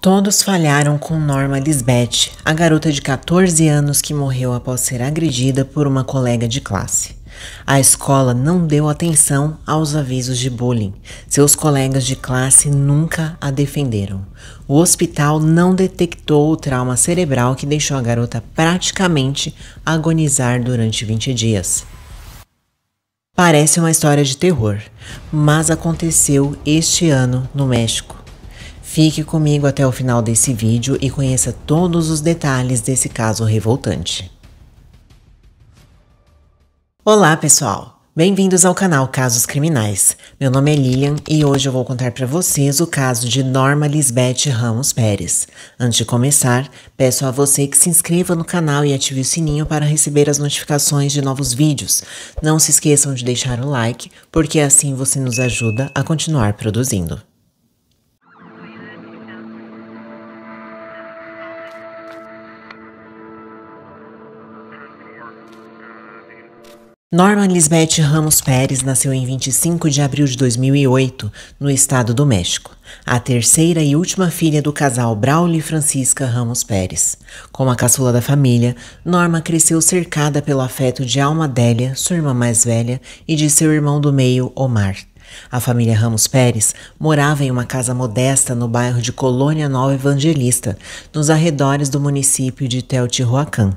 Todos falharam com Norma Lisbeth, a garota de 14 anos que morreu após ser agredida por uma colega de classe. A escola não deu atenção aos avisos de bullying. Seus colegas de classe nunca a defenderam. O hospital não detectou o trauma cerebral que deixou a garota praticamente agonizar durante 20 dias. Parece uma história de terror, mas aconteceu este ano no México. Fique comigo até o final desse vídeo e conheça todos os detalhes desse caso revoltante. Olá, pessoal! Bem-vindos ao canal Casos Criminais. Meu nome é Lilian e hoje eu vou contar para vocês o caso de Norma Lisbeth Ramos Pérez. Antes de começar, peço a você que se inscreva no canal e ative o sininho para receber as notificações de novos vídeos. Não se esqueçam de deixar o like, porque assim você nos ajuda a continuar produzindo. Norma Lisbeth Ramos Pérez nasceu em 25 de abril de 2008, no estado do México, a terceira e última filha do casal Braulio e Francisca Ramos Pérez. Como a caçula da família, Norma cresceu cercada pelo afeto de Alma Délia, sua irmã mais velha, e de seu irmão do meio, Omar. A família Ramos Pérez morava em uma casa modesta no bairro de Colônia Nova Evangelista, nos arredores do município de Teotihuacan.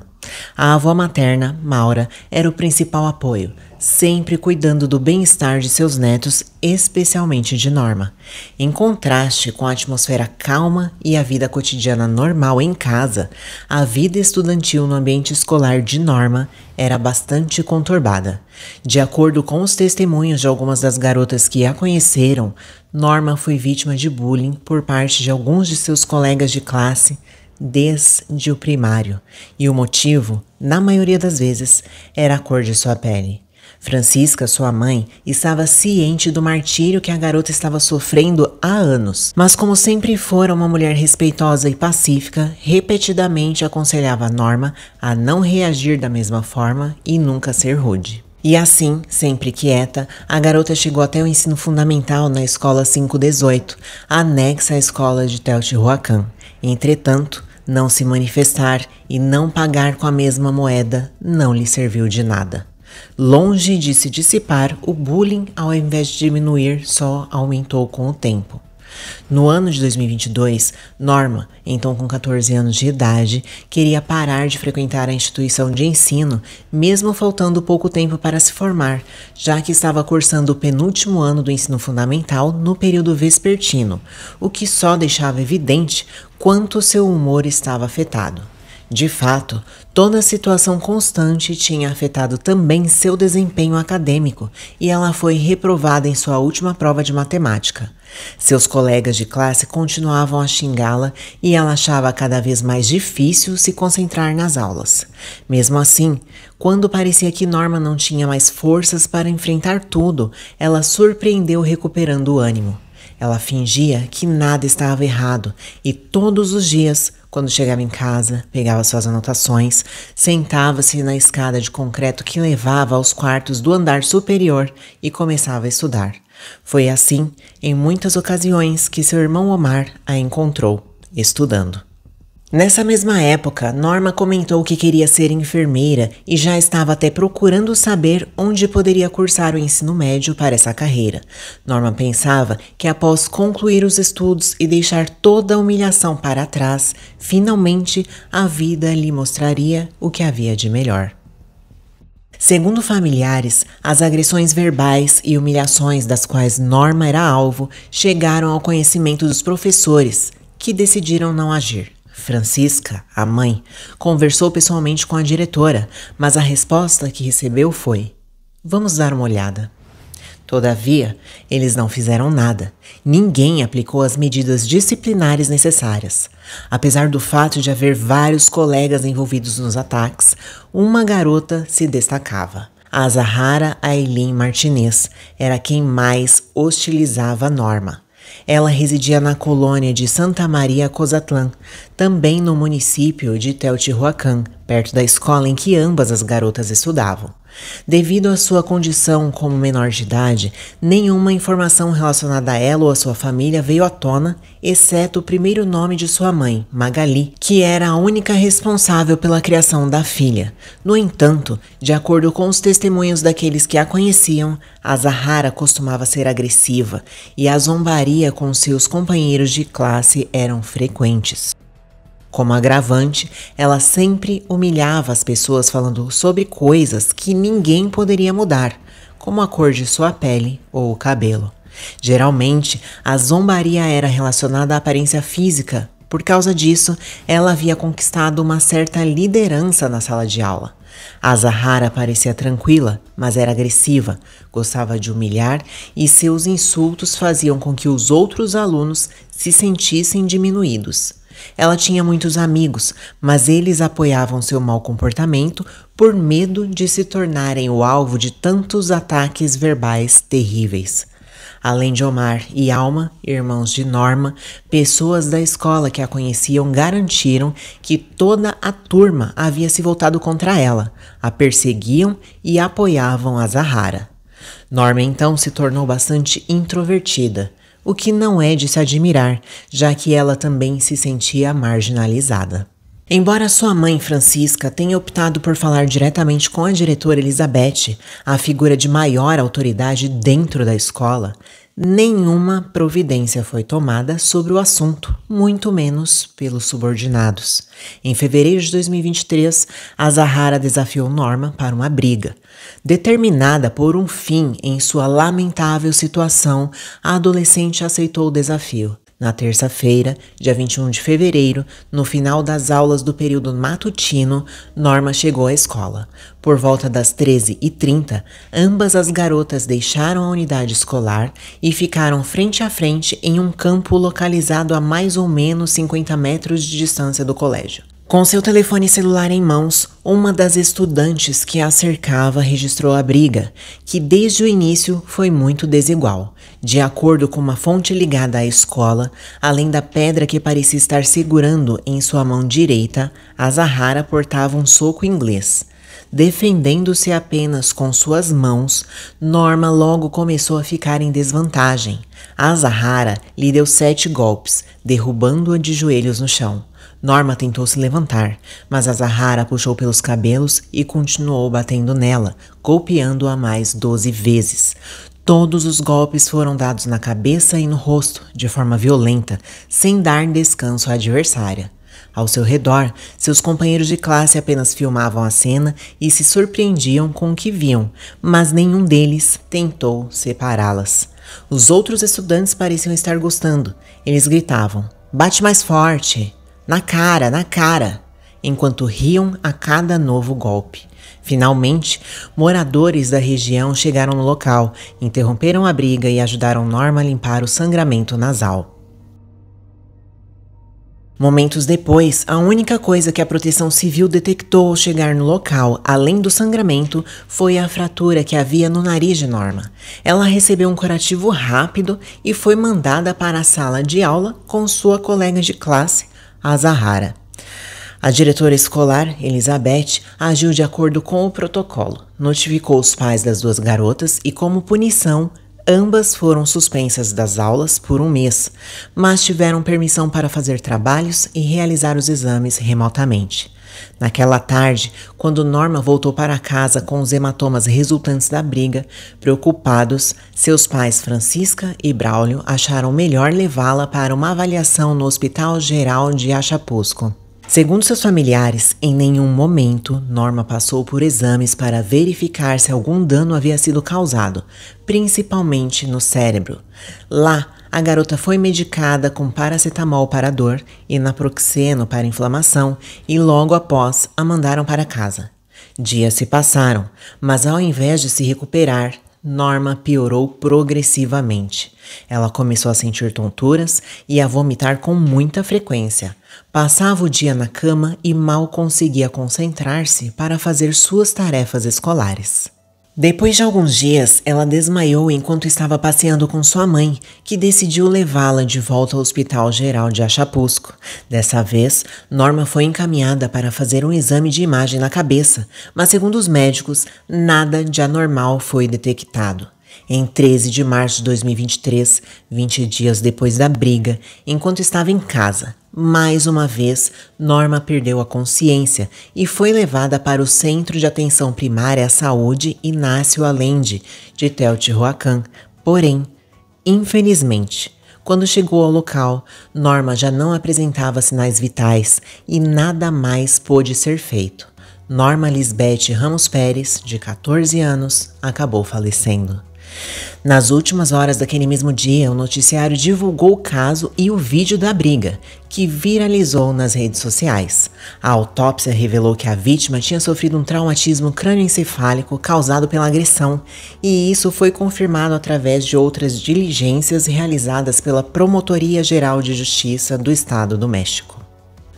A avó materna, Maura, era o principal apoio, sempre cuidando do bem-estar de seus netos, especialmente de Norma. Em contraste com a atmosfera calma e a vida cotidiana normal em casa, a vida estudantil no ambiente escolar de Norma era bastante conturbada. De acordo com os testemunhos de algumas das garotas que a conheceram, Norma foi vítima de bullying por parte de alguns de seus colegas de classe desde o primário, e o motivo, na maioria das vezes, era a cor de sua pele. Francisca, sua mãe, estava ciente do martírio que a garota estava sofrendo há anos, mas como sempre fora uma mulher respeitosa e pacífica, repetidamente aconselhava a Norma a não reagir da mesma forma e nunca ser rude. E assim, sempre quieta, a garota chegou até o ensino fundamental na Escola 518, anexa à Escola de Teotihuacan. Entretanto, não se manifestar e não pagar com a mesma moeda não lhe serviu de nada. Longe de se dissipar, o bullying, ao invés de diminuir, só aumentou com o tempo. No ano de 2022, Norma, então com 14 anos de idade, queria parar de frequentar a instituição de ensino, mesmo faltando pouco tempo para se formar, já que estava cursando o penúltimo ano do ensino fundamental no período vespertino, o que só deixava evidente quanto seu humor estava afetado. De fato, toda a situação constante tinha afetado também seu desempenho acadêmico e ela foi reprovada em sua última prova de matemática. Seus colegas de classe continuavam a xingá-la e ela achava cada vez mais difícil se concentrar nas aulas. Mesmo assim, quando parecia que Norma não tinha mais forças para enfrentar tudo, ela surpreendeu recuperando o ânimo. Ela fingia que nada estava errado e todos os dias quando chegava em casa, pegava suas anotações, sentava-se na escada de concreto que levava aos quartos do andar superior e começava a estudar. Foi assim, em muitas ocasiões, que seu irmão Omar a encontrou, estudando. Nessa mesma época, Norma comentou que queria ser enfermeira e já estava até procurando saber onde poderia cursar o ensino médio para essa carreira. Norma pensava que após concluir os estudos e deixar toda a humilhação para trás, finalmente a vida lhe mostraria o que havia de melhor. Segundo familiares, as agressões verbais e humilhações das quais Norma era alvo chegaram ao conhecimento dos professores, que decidiram não agir. Francisca, a mãe, conversou pessoalmente com a diretora, mas a resposta que recebeu foi: Vamos dar uma olhada. Todavia, eles não fizeram nada. Ninguém aplicou as medidas disciplinares necessárias. Apesar do fato de haver vários colegas envolvidos nos ataques, uma garota se destacava. A Zahara Aileen Martinez era quem mais hostilizava a norma. Ela residia na colônia de Santa Maria Cozatlán, também no município de Teotihuacan, perto da escola em que ambas as garotas estudavam. Devido à sua condição como menor de idade, nenhuma informação relacionada a ela ou a sua família veio à tona, exceto o primeiro nome de sua mãe, Magali, que era a única responsável pela criação da filha. No entanto, de acordo com os testemunhos daqueles que a conheciam, a Zahara costumava ser agressiva e a zombaria com seus companheiros de classe eram frequentes. Como agravante, ela sempre humilhava as pessoas falando sobre coisas que ninguém poderia mudar, como a cor de sua pele ou o cabelo. Geralmente, a zombaria era relacionada à aparência física. Por causa disso, ela havia conquistado uma certa liderança na sala de aula. A Zahara parecia tranquila, mas era agressiva, gostava de humilhar e seus insultos faziam com que os outros alunos se sentissem diminuídos. Ela tinha muitos amigos, mas eles apoiavam seu mau comportamento por medo de se tornarem o alvo de tantos ataques verbais terríveis. Além de Omar e Alma, irmãos de Norma, pessoas da escola que a conheciam garantiram que toda a turma havia se voltado contra ela, a perseguiam e apoiavam a Zahara. Norma então se tornou bastante introvertida o que não é de se admirar, já que ela também se sentia marginalizada. Embora sua mãe, Francisca, tenha optado por falar diretamente com a diretora Elizabeth, a figura de maior autoridade dentro da escola, Nenhuma providência foi tomada sobre o assunto, muito menos pelos subordinados. Em fevereiro de 2023, a Zahara desafiou Norma para uma briga. Determinada por um fim em sua lamentável situação, a adolescente aceitou o desafio na terça-feira, dia 21 de fevereiro, no final das aulas do período matutino, Norma chegou à escola. Por volta das 13h30, ambas as garotas deixaram a unidade escolar e ficaram frente a frente em um campo localizado a mais ou menos 50 metros de distância do colégio. Com seu telefone celular em mãos, uma das estudantes que a cercava registrou a briga, que desde o início foi muito desigual. De acordo com uma fonte ligada à escola, além da pedra que parecia estar segurando em sua mão direita, a Zahara portava um soco inglês defendendo-se apenas com suas mãos, Norma logo começou a ficar em desvantagem. Azahara lhe deu sete golpes, derrubando-a de joelhos no chão. Norma tentou se levantar, mas Azahara puxou pelos cabelos e continuou batendo nela, golpeando-a mais doze vezes. Todos os golpes foram dados na cabeça e no rosto, de forma violenta, sem dar descanso à adversária. Ao seu redor, seus companheiros de classe apenas filmavam a cena e se surpreendiam com o que viam, mas nenhum deles tentou separá-las. Os outros estudantes pareciam estar gostando. Eles gritavam: Bate mais forte! Na cara, na cara! Enquanto riam a cada novo golpe. Finalmente, moradores da região chegaram no local, interromperam a briga e ajudaram Norma a limpar o sangramento nasal. Momentos depois, a única coisa que a proteção civil detectou ao chegar no local, além do sangramento, foi a fratura que havia no nariz de Norma. Ela recebeu um curativo rápido e foi mandada para a sala de aula com sua colega de classe, Azahara. A diretora escolar, Elizabeth, agiu de acordo com o protocolo, notificou os pais das duas garotas e, como punição, Ambas foram suspensas das aulas por um mês, mas tiveram permissão para fazer trabalhos e realizar os exames remotamente. Naquela tarde, quando Norma voltou para casa com os hematomas resultantes da briga, preocupados, seus pais Francisca e Braulio acharam melhor levá-la para uma avaliação no Hospital Geral de Achapusco. Segundo seus familiares, em nenhum momento Norma passou por exames para verificar se algum dano havia sido causado, principalmente no cérebro. Lá, a garota foi medicada com paracetamol para dor e naproxeno para inflamação e logo após a mandaram para casa. Dias se passaram, mas ao invés de se recuperar, Norma piorou progressivamente. Ela começou a sentir tonturas e a vomitar com muita frequência. Passava o dia na cama e mal conseguia concentrar-se para fazer suas tarefas escolares. Depois de alguns dias, ela desmaiou enquanto estava passeando com sua mãe, que decidiu levá-la de volta ao Hospital Geral de Achapusco. Dessa vez, Norma foi encaminhada para fazer um exame de imagem na cabeça, mas segundo os médicos, nada de anormal foi detectado. Em 13 de março de 2023, 20 dias depois da briga, enquanto estava em casa, mais uma vez, Norma perdeu a consciência e foi levada para o Centro de Atenção Primária à Saúde Inácio Allende, de Teotihuacan. Porém, infelizmente, quando chegou ao local, Norma já não apresentava sinais vitais e nada mais pôde ser feito. Norma Lisbeth Ramos Pérez, de 14 anos, acabou falecendo. Nas últimas horas daquele mesmo dia, o noticiário divulgou o caso e o vídeo da briga, que viralizou nas redes sociais. A autópsia revelou que a vítima tinha sofrido um traumatismo crânioencefálico causado pela agressão, e isso foi confirmado através de outras diligências realizadas pela Promotoria Geral de Justiça do Estado do México.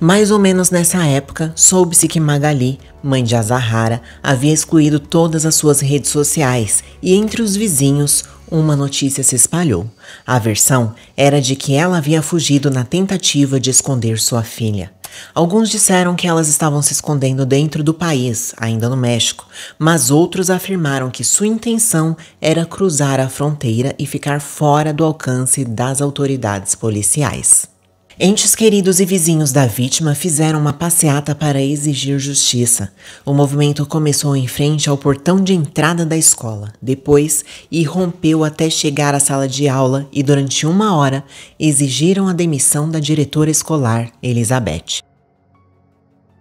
Mais ou menos nessa época, soube-se que Magali, mãe de Azahara, havia excluído todas as suas redes sociais e entre os vizinhos, uma notícia se espalhou. A versão era de que ela havia fugido na tentativa de esconder sua filha. Alguns disseram que elas estavam se escondendo dentro do país, ainda no México, mas outros afirmaram que sua intenção era cruzar a fronteira e ficar fora do alcance das autoridades policiais. Entes queridos e vizinhos da vítima fizeram uma passeata para exigir justiça. O movimento começou em frente ao portão de entrada da escola, depois irrompeu até chegar à sala de aula e, durante uma hora, exigiram a demissão da diretora escolar, Elizabeth.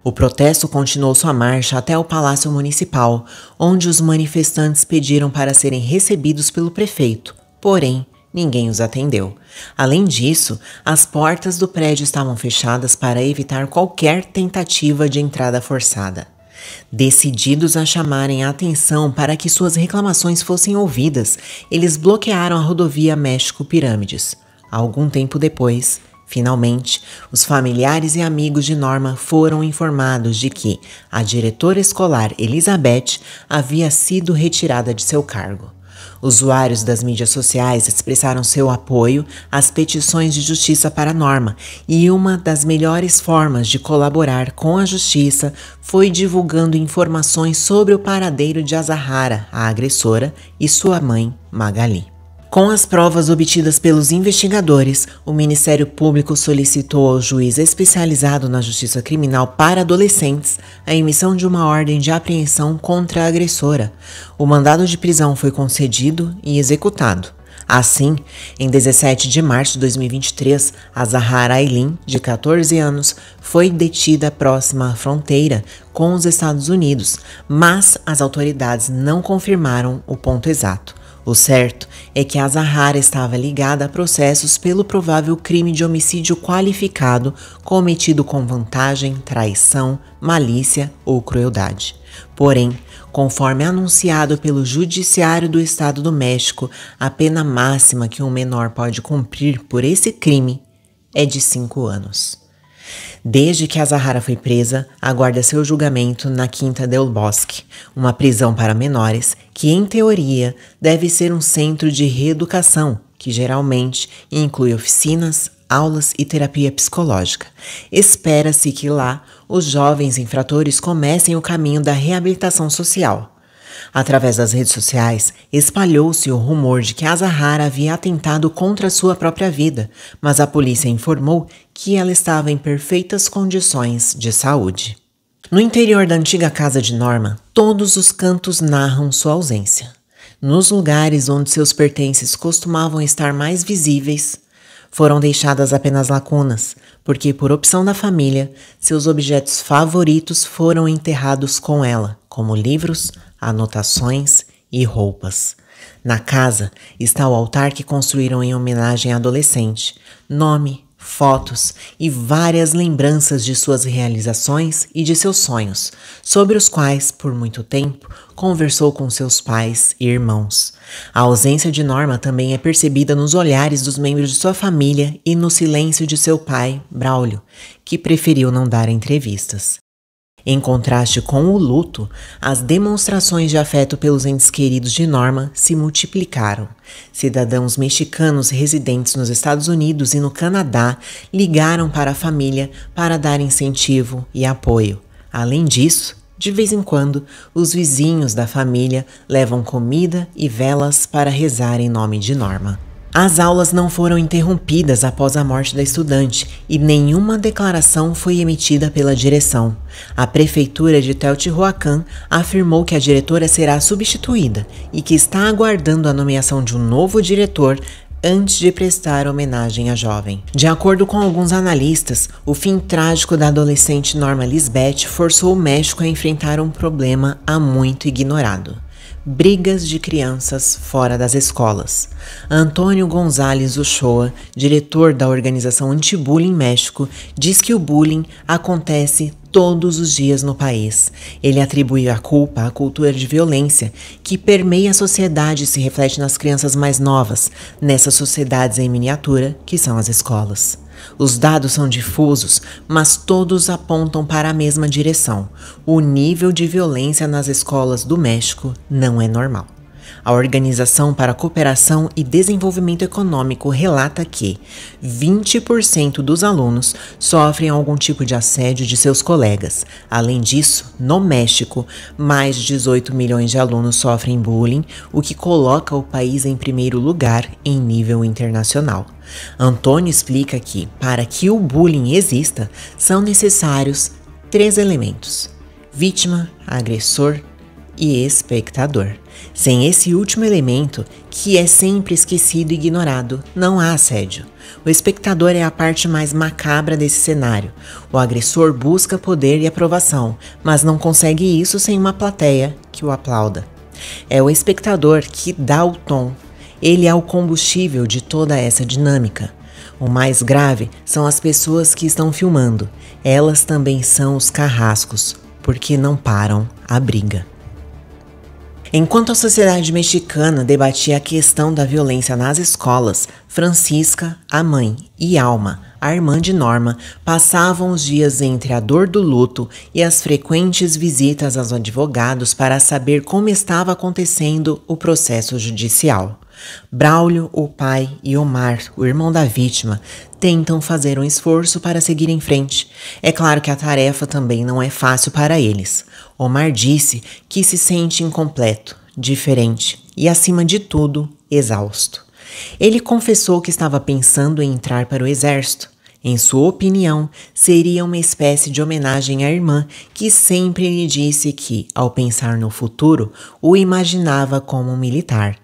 O protesto continuou sua marcha até o Palácio Municipal, onde os manifestantes pediram para serem recebidos pelo prefeito, porém Ninguém os atendeu. Além disso, as portas do prédio estavam fechadas para evitar qualquer tentativa de entrada forçada. Decididos a chamarem a atenção para que suas reclamações fossem ouvidas, eles bloquearam a rodovia México Pirâmides. Algum tempo depois, Finalmente, os familiares e amigos de Norma foram informados de que a diretora escolar Elizabeth havia sido retirada de seu cargo. Usuários das mídias sociais expressaram seu apoio às petições de justiça para a norma, e uma das melhores formas de colaborar com a justiça foi divulgando informações sobre o paradeiro de Azahara, a agressora, e sua mãe, Magali. Com as provas obtidas pelos investigadores, o Ministério Público solicitou ao juiz especializado na justiça criminal para adolescentes a emissão de uma ordem de apreensão contra a agressora. O mandado de prisão foi concedido e executado. Assim, em 17 de março de 2023, a Zahara Aileen, de 14 anos, foi detida próxima à fronteira com os Estados Unidos, mas as autoridades não confirmaram o ponto exato. O certo é que a Zahara estava ligada a processos pelo provável crime de homicídio qualificado cometido com vantagem, traição, malícia ou crueldade. Porém, conforme anunciado pelo Judiciário do Estado do México, a pena máxima que um menor pode cumprir por esse crime é de cinco anos. Desde que a Zahara foi presa, aguarda seu julgamento na Quinta Del Bosque, uma prisão para menores que, em teoria, deve ser um centro de reeducação, que geralmente inclui oficinas, aulas e terapia psicológica. Espera-se que lá os jovens infratores comecem o caminho da reabilitação social, Através das redes sociais, espalhou-se o rumor de que Azahara havia atentado contra sua própria vida, mas a polícia informou que ela estava em perfeitas condições de saúde. No interior da antiga casa de Norma, todos os cantos narram sua ausência. Nos lugares onde seus pertences costumavam estar mais visíveis, foram deixadas apenas lacunas, porque, por opção da família, seus objetos favoritos foram enterrados com ela, como livros, anotações e roupas. Na casa está o altar que construíram em homenagem à adolescente, nome, fotos e várias lembranças de suas realizações e de seus sonhos, sobre os quais, por muito tempo, conversou com seus pais e irmãos. A ausência de Norma também é percebida nos olhares dos membros de sua família e no silêncio de seu pai, Braulio, que preferiu não dar entrevistas. Em contraste com o luto, as demonstrações de afeto pelos entes queridos de Norma se multiplicaram. Cidadãos mexicanos residentes nos Estados Unidos e no Canadá ligaram para a família para dar incentivo e apoio. Além disso, de vez em quando, os vizinhos da família levam comida e velas para rezar em nome de Norma. As aulas não foram interrompidas após a morte da estudante e nenhuma declaração foi emitida pela direção. A prefeitura de Teotihuacan afirmou que a diretora será substituída e que está aguardando a nomeação de um novo diretor antes de prestar homenagem à jovem. De acordo com alguns analistas, o fim trágico da adolescente Norma Lisbeth forçou o México a enfrentar um problema há muito ignorado. Brigas de crianças fora das escolas. Antônio Gonzalez Uchoa, diretor da organização Anti-Bullying México, diz que o bullying acontece todos os dias no país. Ele atribui a culpa à cultura de violência que permeia a sociedade e se reflete nas crianças mais novas, nessas sociedades em miniatura que são as escolas. Os dados são difusos, mas todos apontam para a mesma direção. O nível de violência nas escolas do México não é normal. A Organização para a Cooperação e Desenvolvimento Econômico relata que 20% dos alunos sofrem algum tipo de assédio de seus colegas. Além disso, no México, mais de 18 milhões de alunos sofrem bullying, o que coloca o país em primeiro lugar em nível internacional. Antônio explica que, para que o bullying exista, são necessários três elementos: vítima, agressor e espectador. Sem esse último elemento, que é sempre esquecido e ignorado, não há assédio. O espectador é a parte mais macabra desse cenário. O agressor busca poder e aprovação, mas não consegue isso sem uma plateia que o aplauda. É o espectador que dá o tom. Ele é o combustível de toda essa dinâmica. O mais grave são as pessoas que estão filmando. Elas também são os carrascos, porque não param a briga. Enquanto a sociedade mexicana debatia a questão da violência nas escolas, Francisca, a mãe, e Alma, a irmã de Norma, passavam os dias entre a dor do luto e as frequentes visitas aos advogados para saber como estava acontecendo o processo judicial. Braulio, o pai, e Omar, o irmão da vítima, tentam fazer um esforço para seguir em frente. É claro que a tarefa também não é fácil para eles. Omar disse que se sente incompleto, diferente e, acima de tudo, exausto. Ele confessou que estava pensando em entrar para o exército. Em sua opinião, seria uma espécie de homenagem à irmã que sempre lhe disse que, ao pensar no futuro, o imaginava como um militar.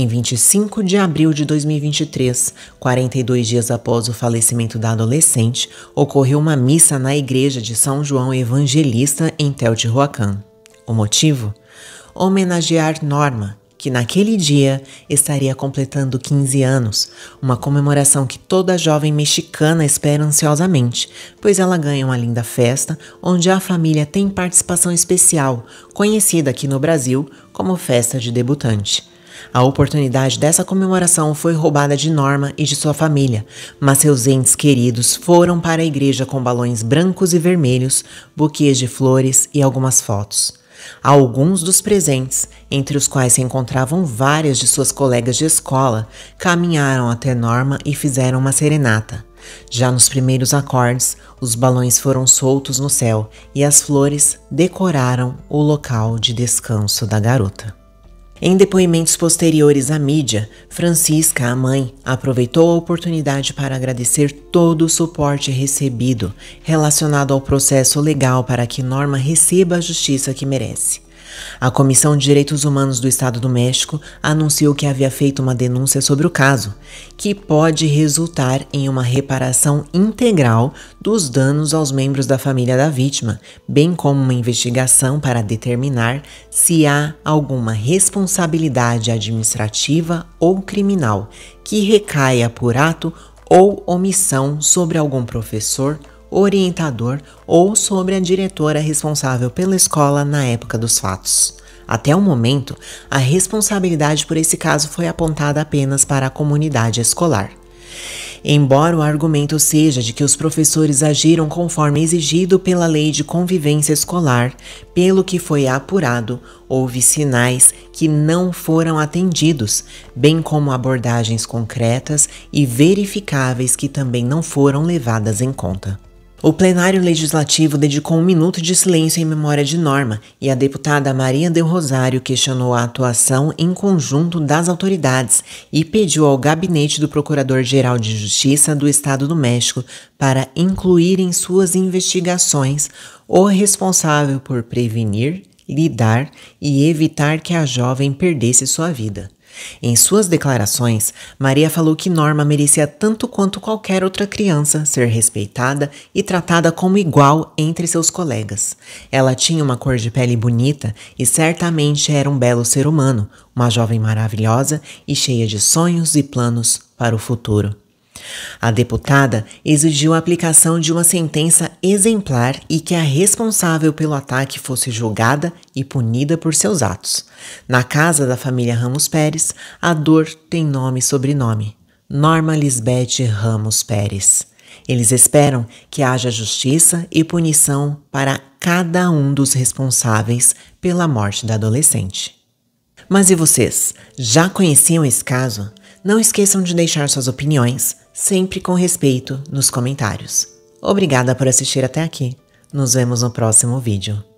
Em 25 de abril de 2023, 42 dias após o falecimento da adolescente, ocorreu uma missa na igreja de São João Evangelista em Teotihuacan. O motivo? Homenagear Norma, que naquele dia estaria completando 15 anos, uma comemoração que toda jovem mexicana espera ansiosamente, pois ela ganha uma linda festa onde a família tem participação especial, conhecida aqui no Brasil como festa de debutante. A oportunidade dessa comemoração foi roubada de Norma e de sua família, mas seus entes queridos foram para a igreja com balões brancos e vermelhos, buquês de flores e algumas fotos. Alguns dos presentes, entre os quais se encontravam várias de suas colegas de escola, caminharam até Norma e fizeram uma serenata. Já nos primeiros acordes, os balões foram soltos no céu e as flores decoraram o local de descanso da garota. Em depoimentos posteriores à mídia, Francisca, a mãe, aproveitou a oportunidade para agradecer todo o suporte recebido relacionado ao processo legal para que Norma receba a justiça que merece. A Comissão de Direitos Humanos do Estado do México anunciou que havia feito uma denúncia sobre o caso, que pode resultar em uma reparação integral dos danos aos membros da família da vítima, bem como uma investigação para determinar se há alguma responsabilidade administrativa ou criminal que recaia por ato ou omissão sobre algum professor orientador ou sobre a diretora responsável pela escola na época dos fatos. Até o momento, a responsabilidade por esse caso foi apontada apenas para a comunidade escolar. Embora o argumento seja de que os professores agiram conforme exigido pela lei de convivência escolar, pelo que foi apurado, houve sinais que não foram atendidos, bem como abordagens concretas e verificáveis que também não foram levadas em conta. O plenário legislativo dedicou um minuto de silêncio em memória de Norma e a deputada Maria Del Rosário questionou a atuação em conjunto das autoridades e pediu ao gabinete do Procurador-Geral de Justiça do Estado do México para incluir em suas investigações o responsável por prevenir, lidar e evitar que a jovem perdesse sua vida. Em suas declarações, Maria falou que Norma merecia tanto quanto qualquer outra criança ser respeitada e tratada como igual entre seus colegas. Ela tinha uma cor de pele bonita e certamente era um belo ser humano, uma jovem maravilhosa e cheia de sonhos e planos para o futuro. A deputada exigiu a aplicação de uma sentença exemplar e que a responsável pelo ataque fosse julgada e punida por seus atos. Na casa da família Ramos Pérez, a dor tem nome e sobrenome: Norma Lisbeth Ramos Pérez. Eles esperam que haja justiça e punição para cada um dos responsáveis pela morte da adolescente. Mas e vocês? Já conheciam esse caso? Não esqueçam de deixar suas opiniões sempre com respeito, nos comentários. Obrigada por assistir até aqui. Nos vemos no próximo vídeo.